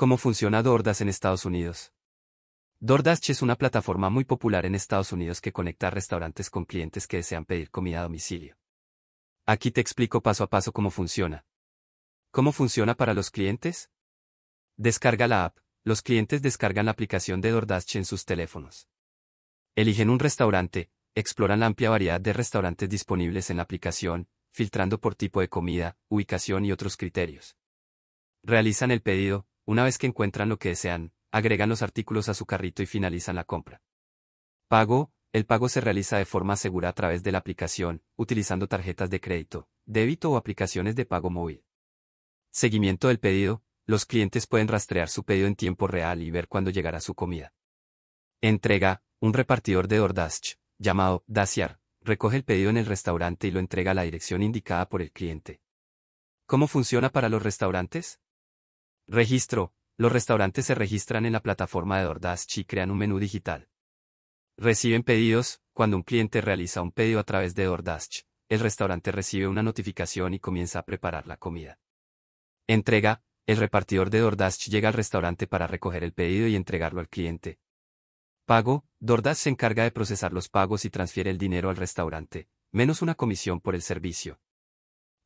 ¿Cómo funciona DoorDash en Estados Unidos? DoorDash es una plataforma muy popular en Estados Unidos que conecta restaurantes con clientes que desean pedir comida a domicilio. Aquí te explico paso a paso cómo funciona. ¿Cómo funciona para los clientes? Descarga la app. Los clientes descargan la aplicación de DoorDash en sus teléfonos. Eligen un restaurante, exploran la amplia variedad de restaurantes disponibles en la aplicación, filtrando por tipo de comida, ubicación y otros criterios. Realizan el pedido, una vez que encuentran lo que desean, agregan los artículos a su carrito y finalizan la compra. Pago. El pago se realiza de forma segura a través de la aplicación, utilizando tarjetas de crédito, débito o aplicaciones de pago móvil. Seguimiento del pedido. Los clientes pueden rastrear su pedido en tiempo real y ver cuándo llegará su comida. Entrega. Un repartidor de DoorDash, llamado Daciar, recoge el pedido en el restaurante y lo entrega a la dirección indicada por el cliente. ¿Cómo funciona para los restaurantes? Registro. Los restaurantes se registran en la plataforma de DoorDash y crean un menú digital. Reciben pedidos. Cuando un cliente realiza un pedido a través de DoorDash, el restaurante recibe una notificación y comienza a preparar la comida. Entrega. El repartidor de DoorDash llega al restaurante para recoger el pedido y entregarlo al cliente. Pago. DoorDash se encarga de procesar los pagos y transfiere el dinero al restaurante, menos una comisión por el servicio.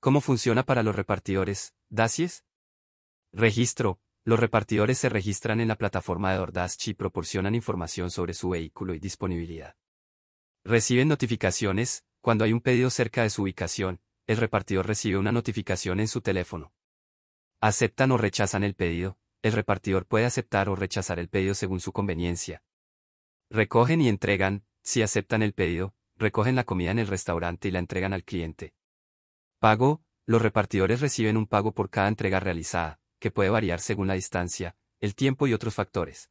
¿Cómo funciona para los repartidores, Registro. Los repartidores se registran en la plataforma de DoorDash y proporcionan información sobre su vehículo y disponibilidad. Reciben notificaciones, cuando hay un pedido cerca de su ubicación, el repartidor recibe una notificación en su teléfono. Aceptan o rechazan el pedido, el repartidor puede aceptar o rechazar el pedido según su conveniencia. Recogen y entregan, si aceptan el pedido, recogen la comida en el restaurante y la entregan al cliente. Pago, los repartidores reciben un pago por cada entrega realizada, que puede variar según la distancia, el tiempo y otros factores.